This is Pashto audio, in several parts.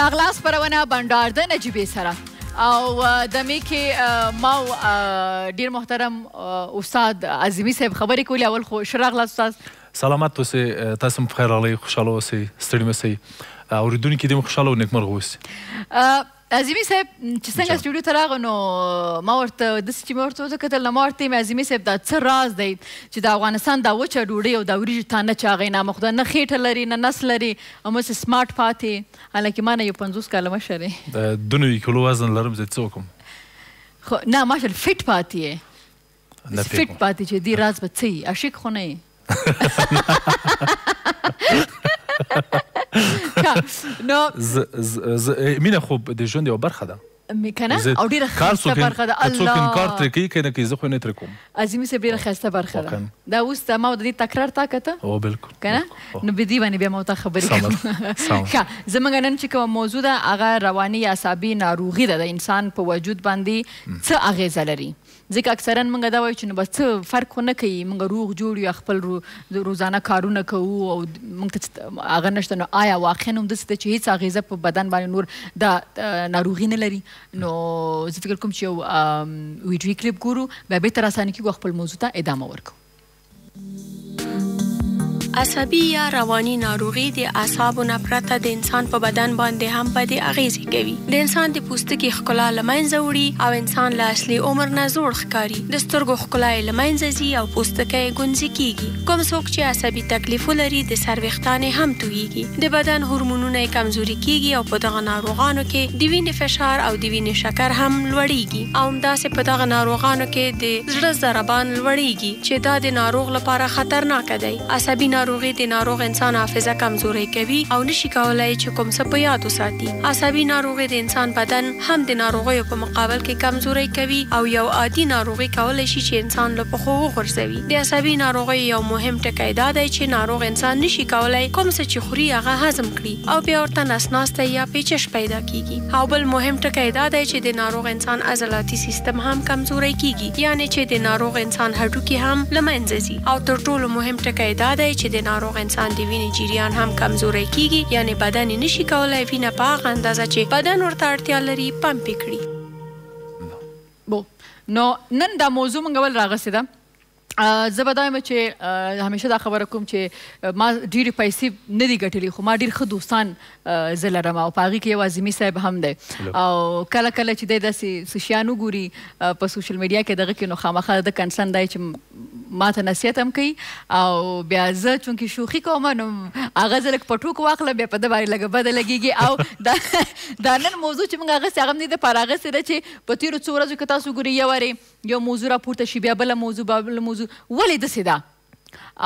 راغلا خبرونه بندار د نجيبې سره او د میکي ما ډیر محترم استاد عظیمی صاحب خبرې کولې اول خو شراغلا استاد سلامت اوسې تاسو په خیر علي خوشاله اوسې ستړي مسې اوریدونکو دې خوشاله او نیکمرغه اوسې عظیمی صاحب چې څنګه سټوډیو ته راغی نو ما ورته داسې چې ما ورته وکتل نو ما ورته ویم عظیمي صاحب دا څه راز دی چې د افغانستان دا وچه ډوډۍ او دا وریجو تانه چې هغه یې نامه خدای نه خېټه لري نه نس لري همسې سمارټ پاتې حالانکه ما نه یو پنځوس کاله مشر یې د دوه نوي کیلو وزن لرم زه څه وکړم خو نه ماشل فټ پاتې یې فټ پاتې چې دې راز به څه یي عاشق خو نه یې نو مینه خو د ژوند یو برخه ده میکنه او ډیره خسته برخه ده الله څوک انکار ترې کوي کنه کی زه خو نه ترې کوم عظیمي سه ډیره خسته برخه ده دا اوس ته ما د دې تکرار تا کته او بالکل کنه نو به دې باندې بیا مو ته خبرې کوم ښه زمونږ نن چې کوم موضوع ده هغه رواني عصبي ناروغي ده د انسان په وجود باندې څه اغیزه لري ځکه اکثرا موږ دا وایو چې نو بس څه فرق خو نه کوي موږ روغ جوړ یو خپل رو روزانه کارونه کوو او موږ ته هغه نشته نو آیا واقعا هم داسې ده چې هیڅ اغیزه په بدن باندې نور دا ناروغي نه لري نو زه فکر کوم چې یو ویډیو کلیپ ګورو بیا بهتر اسانه کېږو خپل موضوع ته ادامه ورکړو عصبي یا رواني ناروغي د اعصابو نه پرته د انسان په بدن باندې هم بدې اغیزې کوي د انسان د پوستکي ښکلا لمنځه وړي او انسان له اصلي عمر نه زوړ ښکاري د سترګو ښکلا لمنځه ځي او پوستکی ګونځي کیږي کوم څوک چې عصبي تکلیف لري د سر ویښتان هم تویږي د بدن هورمونونه کمزوري کیږي او په دغه ناروغانو کې د وینې فشار او د وینې شکر هم لوړیږي او همداسې په دغه ناروغانو کې د زړه ضربان لوړیږي چې دا د ناروغ لپاره خطرناک دی عصبي ناروغ ناروغي د ناروغ انسان حافظه کمزوري کوي او نشي کولای چې کوم څه په یاد وساتي عصبي ناروغي د انسان بدن هم د ناروغیو په مقابل کې کمزوري کوي او یو عادي ناروغي کولای شي چې انسان له پخو وغورځوي د عصبي ناروغي یو مهم ټکی دا دی چې ناروغ انسان نشي کولای کوم څه چې خوري هغه هضم کړي او بیا ورته نسناسته یا پیچش پیدا کیږي او بل مهم ټکی دا دی چې د ناروغ انسان عضلاتي سیستم هم کمزوري کیږي یعنی چې د ناروغ انسان هډوکي هم لمنځه ځي او تر ټولو مهم ټکی دا دی چې کې د ناروغ انسان د وینې جریان هم کمزوري کیږي یعنی بدن نشي کولای وینه په هغه اندازه چې بدن ورته اړتیا لري پمپ کړي بو نو نن دا موضوع مونږ ول راغسیده زه به دایم چې همیشه دا خبره کوم چې ما ډېرې پیسې نه دي ګټلې خو ما ډېر ښه دوستان زه لرم او په هغې کې یو عظمي صاحب هم دی او کله کله چې دی داسې څه شیان وګوري په سوشل میډیا کې دغه کې نو خامخا د کنسرن دی چې ما ته نصیحت هم کوي او بیا زه چونکی شوخي کوم نو هغه زه لږ پټوک واخلم بیا په د باندې لږ بد لګيږي او دا نن موضوع چې موږ هغه سیاغم نه د پاراغه سره چې په تیر څو ورځو کې تاسو ګوري یو واري یو موضوع را پورته شي بیا بل موضوع بل موضوع ولې د سیدا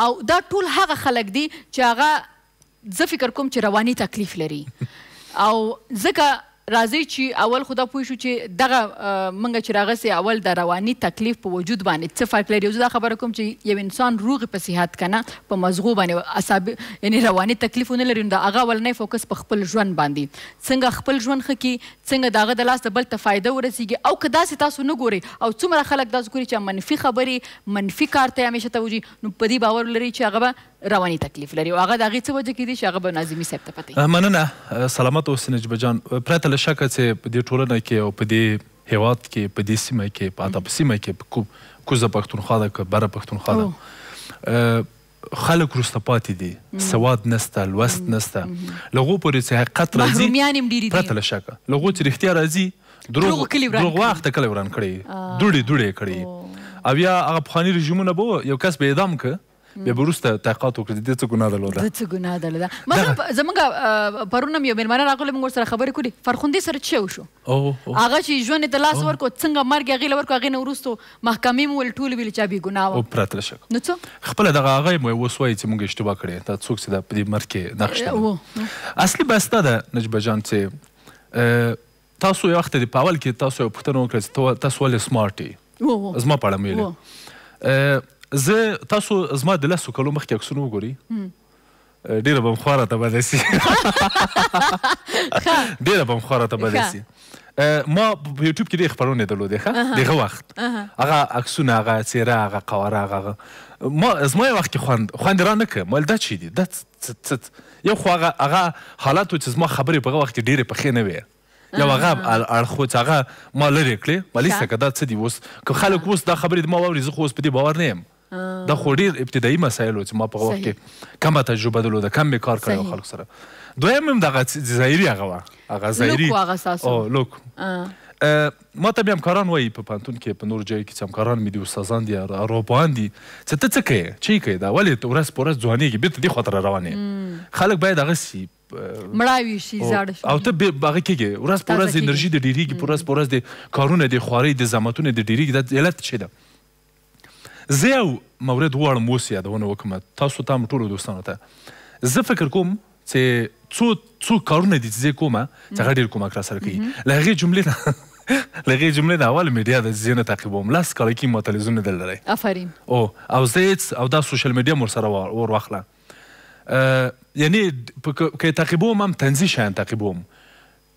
او دا ټول هغه خلک دي چې هغه زه فکر کوم چې رواني تکلیف لري او ځکه راځي چې اول خدا پوه شو چې دغه منګه چې راغسي اول د رواني تکلیف په وجود باندې څه فرق لري زه خبره کوم چې یو انسان روغ په صحت کنه په مزغو باندې اعصاب یعنی رواني تکلیفونه لري نو هغه ول نه فوکس په خپل ژوند باندې څنګه خپل ژوند خکې څنګه داغه د لاس بل ته فائدہ ورسیږي او کدا سي تاسو نه ګوري او څومره خلک دا ذکر چې منفي خبري منفي کار ته همیشه توجه نو په دې باور لري چې هغه رواني تکلیف لري او هغه د هغې څه وجه کې دي چې هغه به ناظمي صاحب ته پته مننه سلامت اوسې نجیبه جان پرته له شکه چې په دې ټولنه کې او په دې هیواد کې په دې سیمه کې په اتاپ سیمه کې په کوزه پښتونخوا ده بره پښتونخوا ده خلک روسته پاتې دي سواد نسته لوست نسته لغو پورې چې حقیقت راځي پرته له شکه لغو چې رښتیا راځي دروغ دروغ وخت کلی وران کړی دوړي دوړي کړی او یا هغه پخواني رژیمونه به یو کس به اعدام که بیا وروسته تحقیقات وکړي د څه ګناه درلوده د څه ګناه درلوده ما زمونږ پرون هم یو مېلمانه راغله موږ سره خبرې کړې فرخوندي سره څه وشو هغه چې ژوند ته لاس ورکړو څنګه مرګ هغې له ورکړو هغې نه وروستو محکمې مو ویل ټول ویل چا بې ګناه وه پرته شک نو څه خپله دغه هغه مو اوس وایي چې موږ اشتباه کړې دا څوک چې دا په دې مرګ کې نښته اصلي بحث دا ده نجبه جان چې تاسو یو وخت د پاول کې تاسو یو پوښتنه وکړه چې تاسو ولې سمارټ یې زما په اړه مې زه تاسو زما د لسو کلو مخکې عکسونه وګورئ ډیره بم خواره ته بده سي ډیره بم خواره ته بده سي ما په یوټیوب کې ډېر خبرونه درلودې ښه دغه وخت هغه عکسونه هغه څیره هغه قواره هغه ما زما یو وخت کې خوند خوند را نه کړ مول دا چی دی دا یو خو هغه هغه حالت چې زما خبرې په وخت کې ډېرې پخې نه وې یو هغه اړخو چې هغه ما لرې کړې ما لیسه کړه دا څه دي اوس که خلک اوس دا خبرې ما واوري زه خو اوس په دې باور نه یم دا خو ډیر ابتدایي مسایل چې ما په وخت کې کمه تجربه درلوده کم می کار کړی خلکو سره دویم هم دغه ظاهري هغه وه هغه ظاهري او لوک ما ته بیا همکاران وایي په پانتون کې په نور ځای کې چې همکاران مې دي استادان دي اروپایان دي چې ته څه کوې چې کوې دا ولې ورځ په ورځ ځوانېږي بېرته دې خواته روان یې خلک باید هغسې مړاوي شي زاړه شي او ته به باغ کېږي ورځ په ورځ انرژي د ډیریږي ورځ په ورځ د کارونه د خواري د زحمتونو د ډیریږي د علت څه ده زه یو مورد واړم اوس یادونه وکم تاسو ته ټولو دوستانو ته زه فکر کوم چې څو څو کارونه دي چې کومه چې غډیر کومه کرا سره کوي لغه جملې نه لغه جملې نه اول میډیا د زینه تعقیبوم لاس کال کې مو تلویزیون دل لري افرین او او زیت او دا سوشل میډیا مور سره ور واخله یعنی کې تعقیبوم هم تنظیم شان تعقیبوم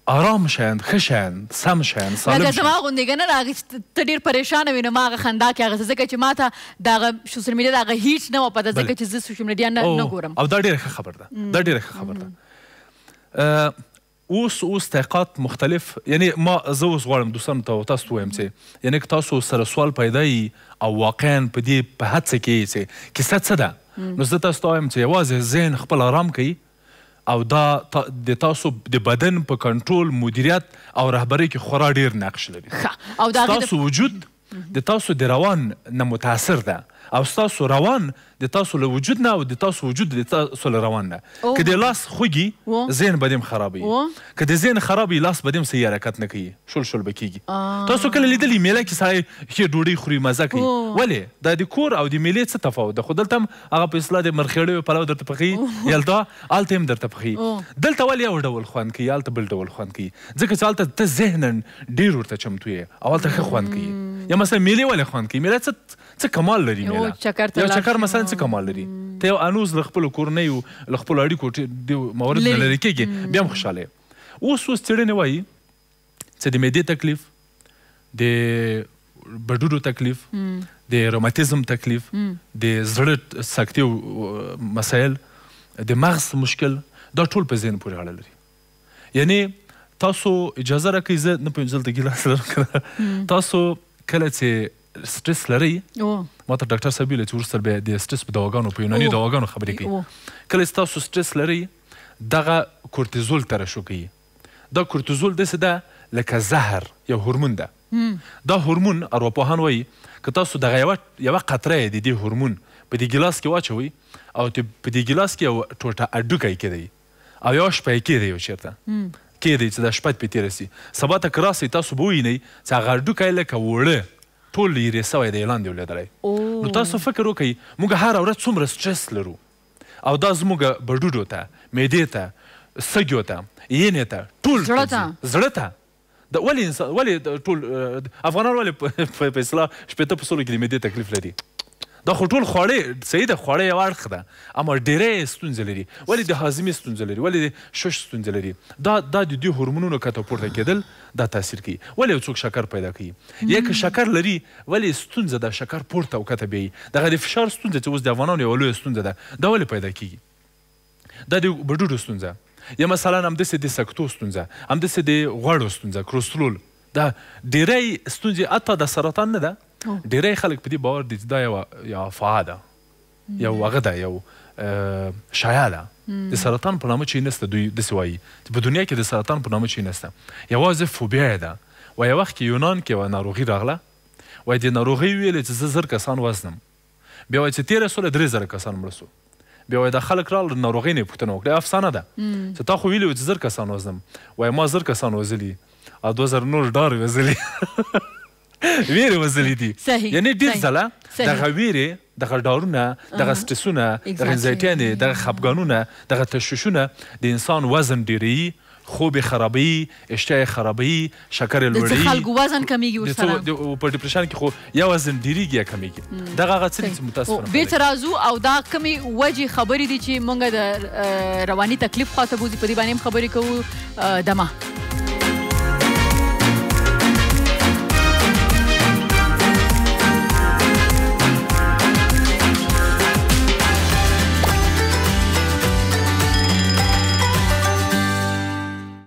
آرام شین ښه شین سم شین سالم شین زما غوندې ګنه راغی ته ډیر پریشان وینم ما هغه خندا کې هغه ځکه چې ما ته دا سوشل میډیا دا هیڅ نه و پته ځکه چې زه سوشل میډیا نه نه ګورم او دا ډیره ښه خبر ده دا ډیره ښه خبر ده اوس اوس تحقیقات مختلف یعنی ما زه اوس غواړم دوستانو ته تاسو ته وایم چې یعنی که تاسو سره سوال پیدا او واقعا په دې په هڅه کې چې کیسه څه ده نو زه تاسو ته وایم چې یوازې ذهن خپل آرام کوي او دا د تاسو د بدن په کنټرول مدیریت او رهبری کې خورا ډیر نقش لري او دا تاسو وجود د تاسو د روان نه متاثر ده او تاسو روان د تاسو له وجود نه او د تاسو وجود د تاسو له روان نه که د لاس خوږي ذهن بدیم خرابوي که د ذهن خرابوي لاس بدیم صحیح حرکت نه کوي شل شل به کیږي تاسو کله لیدلی میله کې سړی ښې ډوډۍ خوري مزه کوي ولې دا د کور او د میلې څه تفاوت ده خو دلته هم هغه په اصطلاح د مرخیړیو پلو درته پخوي یلته هلته هم درته پخوي دلته ولې یو ډول خوند کوي هلته بل ډول خوند کوي ځکه چې هلته ته ذهنن ډېر ورته چمتو یې او هلته ښه خوند کوي یا مثلا میلې ولې خوند کوي میله څه څه کمال لري میله یو چکر ته یو چکر مثلا څه کمال لري ته یو انوز له خپل کورنۍ له خپل اړیکو موارد نه لري کېږي بیا هم خوشاله اوس اوس څېړنې وایي چې د معدې تکلیف د بډوډو تکلیف د روماتیزم تکلیف د زړه سکتیو مسایل د مغز مشکل دا ټول په ذهن پورې اړه لري یعنی تاسو اجازه راکړئ زه نه پوهېږم دلته ګیلاس لرم تاسو کله چې سټرس لري ما ته ډاکټر صاحب ویل چې ورسره به د سټرس په دواګانو په یوناني دواګانو خبرې کوي کله تاسو سټرس لري دغه کورتیزول ترشح کوي دا کورتیزول داسې ده لکه زهر یو هورمون ده دا هورمون ارواپوهان وایي که تاسو دغه یوه یوه قطره د دې هورمون په دې ګیلاس کې واچوئ او په دې ګیلاس کې یو ټوټه هډوکی کې دی او یوه شپیکې دی یو چېرته کې دی چې دا شپه پې تېره سي سبا ته که راسئ تاسو به ووینئ چې هغه هډوکی لکه وړه ټول لیرې سوی دی لاندې ولیدلی نو تاسو فکر وکئ موږ هره ورځ څومره سټرس لرو او دا زموږ بډوډو ته معدې ته سږیو ته یینې ته ټول زړه ته د ولې ولې ټول افغانان ولې په اصطلاح شپېته په سلو کې د معدې تکلیف لري دا خو ټول خواړه صحیح ده خواړه یو اړخ ده اما ډیرې ستونزې لري ولې د هاضمې ستونزې لري ولې د شش ستونزې لري دا دا د دوی هورمونونو کته پورته کېدل دا تاثیر کوي ولې یو څوک شکر پیدا کوي یا که شکر لري ولې ستونزه د شکر پورته او کته بي دغه د فشار ستونزه چې اوس د افغانانو یو لوی ستونزه ده دا ولې پیدا کیږي دا د بډوډو ستونزه یا مثلا همداسې د سکتو ستونزه همداسې د غوړو ستونزه کولېسترول دا ډیری ستونزې حتی د سرطان نه ده ډیری خلک په دې باور دي چې دا یو یو افعا ده یو هغه ده یو شایع ده د سرطان په نامه چې نسته دوی داسې وایي چې په دنیا کې د سرطان په نامه چې نسته یوازې فوبیا ده و یو وخت کې یونان کې یوه ناروغي راغله وای د ناروغي ویلې چې زه زر کسان وزنم بیا وای چې تیره سوله درې زره کسان مړه سو بیا وای دا خلک رال ناروغۍ نه پوښتنه وکړه افسانه ده چې تا خو ویلې چې زر کسان وزنم وای ما زر کسان وزلی او دوه زره نور ډار وزلی ویره وزلیدي یعنی ډیر ځله دغه ویره دغه ډارونه دغه سټرسونه دغه انزایټیانې دغه خپګانونه دغه تشویشونه د انسان وزن ډیروي خوب خرابي اشتها خرابي شکر لوړي د خلکو وزن کمیږي ورسره په ډیپریشن کې خو یا وزن ډیریږي یا کمیږي دغه هغه څه چې متاثر بیرته راځو او دا کمی وجې خبرې دي چې مونږ د رواني تکلیف خواته بوزي په دې باندې خبرې کوو دمه